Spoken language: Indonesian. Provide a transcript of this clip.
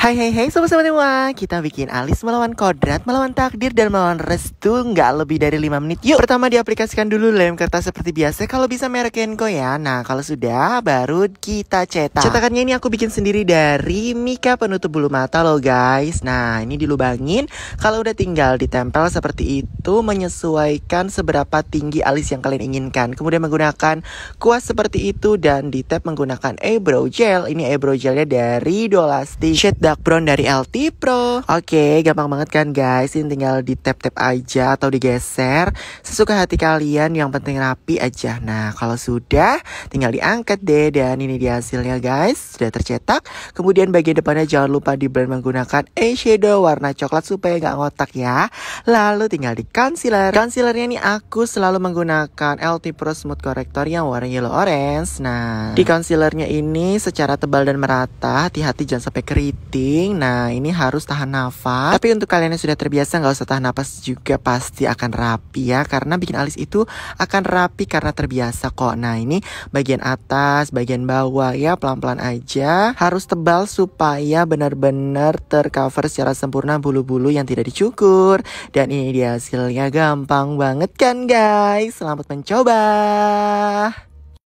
Hai hai hai sobat sobat semua Kita bikin alis melawan kodrat, melawan takdir, dan melawan restu Nggak lebih dari 5 menit Yuk pertama diaplikasikan dulu lem kertas seperti biasa Kalau bisa merek Enko ya Nah kalau sudah baru kita cetak Cetakannya ini aku bikin sendiri dari Mika penutup bulu mata loh guys Nah ini dilubangin Kalau udah tinggal ditempel seperti itu Menyesuaikan seberapa tinggi alis yang kalian inginkan Kemudian menggunakan kuas seperti itu Dan di tap menggunakan eyebrow gel Ini eyebrow gelnya dari Dolasti Shade dark brown dari LT Pro. Oke, okay, gampang banget kan guys. Ini tinggal di tap-tap aja atau digeser sesuka hati kalian. Yang penting rapi aja. Nah, kalau sudah tinggal diangkat deh dan ini dia hasilnya guys. Sudah tercetak. Kemudian bagian depannya jangan lupa di blend menggunakan eyeshadow warna coklat supaya nggak ngotak ya. Lalu tinggal di concealer. Concealernya nih aku selalu menggunakan LT Pro Smooth Corrector yang warna yellow orange. Nah, di concealernya ini secara tebal dan merata, hati-hati jangan sampai keriting pusing. Nah, ini harus tahan nafas. Tapi untuk kalian yang sudah terbiasa nggak usah tahan nafas juga pasti akan rapi ya. Karena bikin alis itu akan rapi karena terbiasa kok. Nah, ini bagian atas, bagian bawah ya pelan-pelan aja. Harus tebal supaya benar-benar tercover secara sempurna bulu-bulu yang tidak dicukur. Dan ini dia hasilnya gampang banget kan guys. Selamat mencoba.